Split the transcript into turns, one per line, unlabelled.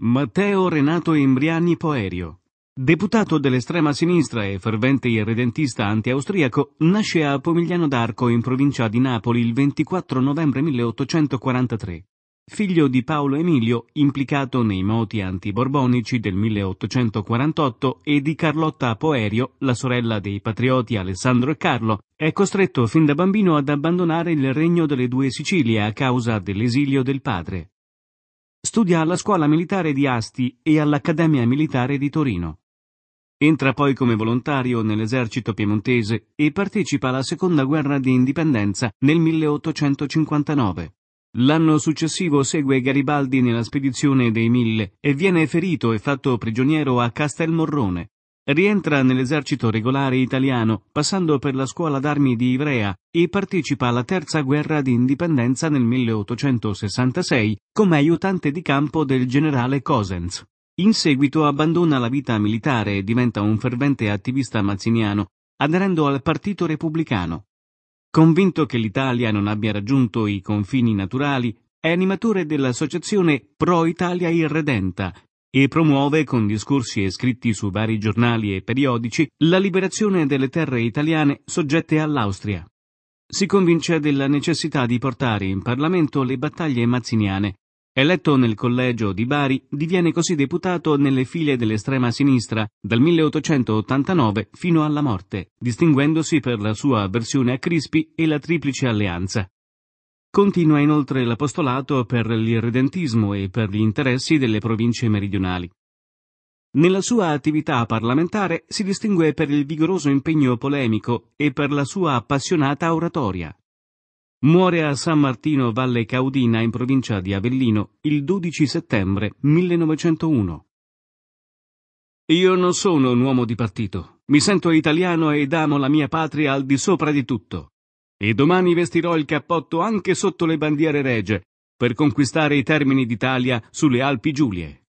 Matteo Renato Imbriani Poerio. Deputato dell'estrema sinistra e fervente irredentista anti-austriaco, nasce a Pomigliano d'Arco in provincia di Napoli il 24 novembre 1843. Figlio di Paolo Emilio, implicato nei moti antiborbonici del 1848, e di Carlotta Poerio, la sorella dei patrioti Alessandro e Carlo, è costretto fin da bambino ad abbandonare il regno delle due Sicilie a causa dell'esilio del padre. Studia alla scuola militare di Asti e all'Accademia Militare di Torino. Entra poi come volontario nell'esercito piemontese e partecipa alla seconda guerra di indipendenza nel 1859. L'anno successivo segue Garibaldi nella spedizione dei Mille e viene ferito e fatto prigioniero a Castelmorrone. Rientra nell'esercito regolare italiano, passando per la scuola d'armi di Ivrea, e partecipa alla terza guerra di indipendenza nel 1866 come aiutante di campo del generale Cosens. In seguito abbandona la vita militare e diventa un fervente attivista mazziniano, aderendo al Partito Repubblicano. Convinto che l'Italia non abbia raggiunto i confini naturali, è animatore dell'associazione Pro Italia Irredenta, e promuove con discorsi e scritti su vari giornali e periodici la liberazione delle terre italiane soggette all'Austria. Si convince della necessità di portare in Parlamento le battaglie mazziniane. Eletto nel collegio di Bari, diviene così deputato nelle file dell'estrema sinistra dal 1889 fino alla morte, distinguendosi per la sua avversione a Crispi e la Triplice Alleanza. Continua inoltre l'apostolato per l'irredentismo e per gli interessi delle province meridionali. Nella sua attività parlamentare si distingue per il vigoroso impegno polemico e per la sua appassionata oratoria. Muore a San Martino Valle Caudina in provincia di Avellino il 12 settembre 1901. Io non sono un uomo di partito, mi sento italiano ed amo la mia patria al di sopra di tutto e domani vestirò il cappotto anche sotto le bandiere regie per conquistare i termini d'Italia sulle Alpi Giulie.